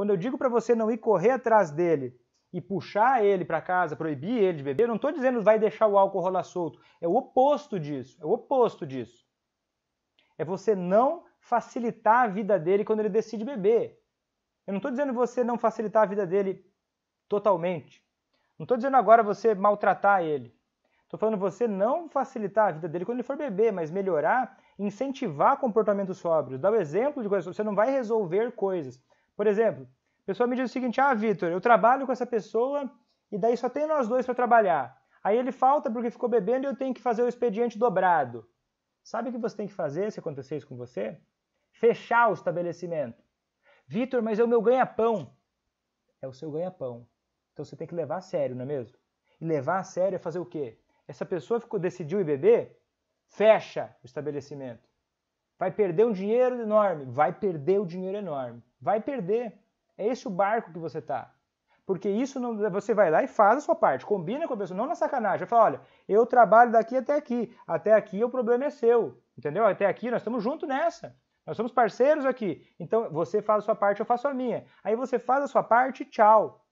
Quando eu digo para você não ir correr atrás dele e puxar ele para casa, proibir ele de beber, eu não estou dizendo vai deixar o álcool rolar solto. É o oposto disso. É o oposto disso. É você não facilitar a vida dele quando ele decide beber. Eu não estou dizendo você não facilitar a vida dele totalmente. Não estou dizendo agora você maltratar ele. Estou falando você não facilitar a vida dele quando ele for beber, mas melhorar, incentivar comportamentos sóbrios, dar o exemplo de coisas. Você não vai resolver coisas. Por exemplo, a pessoa me diz o seguinte: Ah, Vitor, eu trabalho com essa pessoa e daí só tem nós dois para trabalhar. Aí ele falta porque ficou bebendo e eu tenho que fazer o expediente dobrado. Sabe o que você tem que fazer se acontecer isso com você? Fechar o estabelecimento. Vitor, mas é o meu ganha-pão. É o seu ganha-pão. Então você tem que levar a sério, não é mesmo? E levar a sério é fazer o quê? Essa pessoa ficou, decidiu ir beber? Fecha o estabelecimento. Vai perder um dinheiro enorme, vai perder o dinheiro enorme, vai perder. É esse o barco que você tá. Porque isso não, você vai lá e faz a sua parte, combina com a pessoa, não na sacanagem. Vai falar, olha, eu trabalho daqui até aqui, até aqui o problema é seu, entendeu? Até aqui nós estamos juntos nessa. Nós somos parceiros aqui. Então você faz a sua parte, eu faço a minha. Aí você faz a sua parte, tchau.